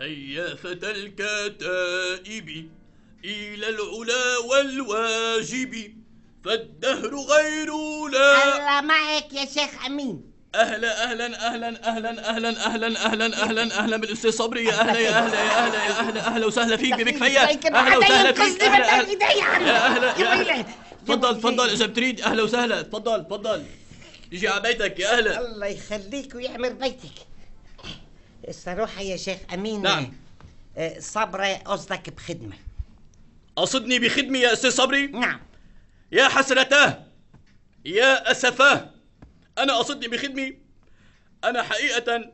أي فتى الكتائب إلى العلا والواجب فالدهر غير لا الله معك يا شيخ أمين اهلا اهلا اهلا اهلا اهلا اهلا اهلا اهلا اهلا بالاستاذ صبري يا اهلا يا اهلا يا اهلا يا اهلا اهلا وسهلا فيك بكفايه اهلا وسهلا فيك اهلا اهلا يا اهلا تفضل تفضل اذا بتريد اهلا وسهلا تفضل تفضل يجي على بيتك يا اهلا الله يخليك ويعمر بيتك الصراحة يا شيخ أمين نعم آه، صبري قصدك بخدمة قصدني بخدمة يا أستاذ صبري؟ نعم يا حسرتاه يا أسفاه أنا قصدني بخدمي أنا حقيقة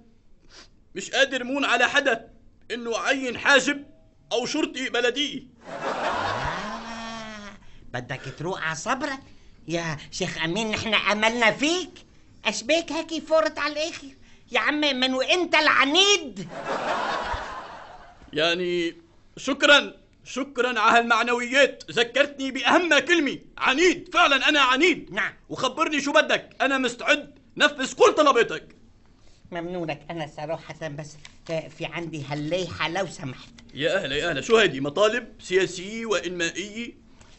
مش قادر مون على حدا إنه عين حاجب أو شرطي بلدي آه، بدك تروق على صبرك يا شيخ أمين نحن أملنا فيك أشبيك هكي فورت على الآخر يا عم من وانت العنيد يعني شكرا شكرا على هالمعنويات ذكرتني باهم كلمه عنيد فعلا انا عنيد نعم وخبرني شو بدك انا مستعد نفذ كل طلباتك ممنونك انا صراحه بس في عندي هالليحه لو سمحت يا اهلا يا اهلا شو هيدي مطالب سياسيه وانمائيه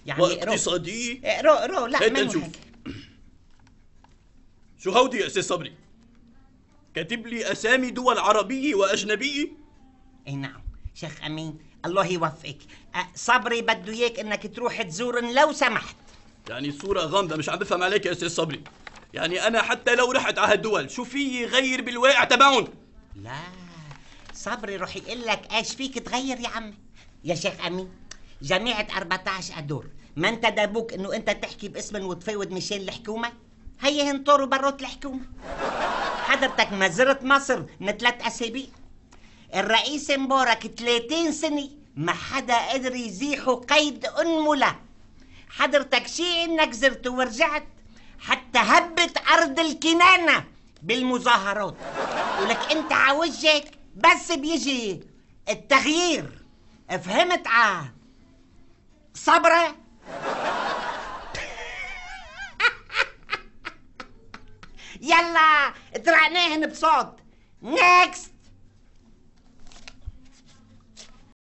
يعني واقتصاديه رو رو, لا ما نشوف شو هودي يا استاذ صبري كاتب لي اسامي دول عربي واجنبي اي نعم شيخ امين الله يوفقك أه، صبري بده اياك انك تروح تزورن لو سمحت يعني الصوره غامضه مش عم بفهم عليك يا استاذ صبري يعني انا حتى لو رحت على هالدول شو في غير بالواقع تبعهم لا صبري روح يقول لك ايش فيك تغير يا عمي يا شيخ امين جامعه 14 ادور ما انت دابوك انه انت تحكي باسم وتفاوض مشان الحكومه هيا انطروا بروت الحكومه حضرتك ما زرت مصر من ثلاث أسابيع الرئيس مبارك 30 سنة ما حدا قدر يزيحه قيد أنملة حضرتك شيء إنك زرته ورجعت حتى هبت أرض الكنانة بالمظاهرات ولك أنت عوجك بس بيجي التغيير فهمت عا آه. صبرة يلا طلعناهن بصوت نيكست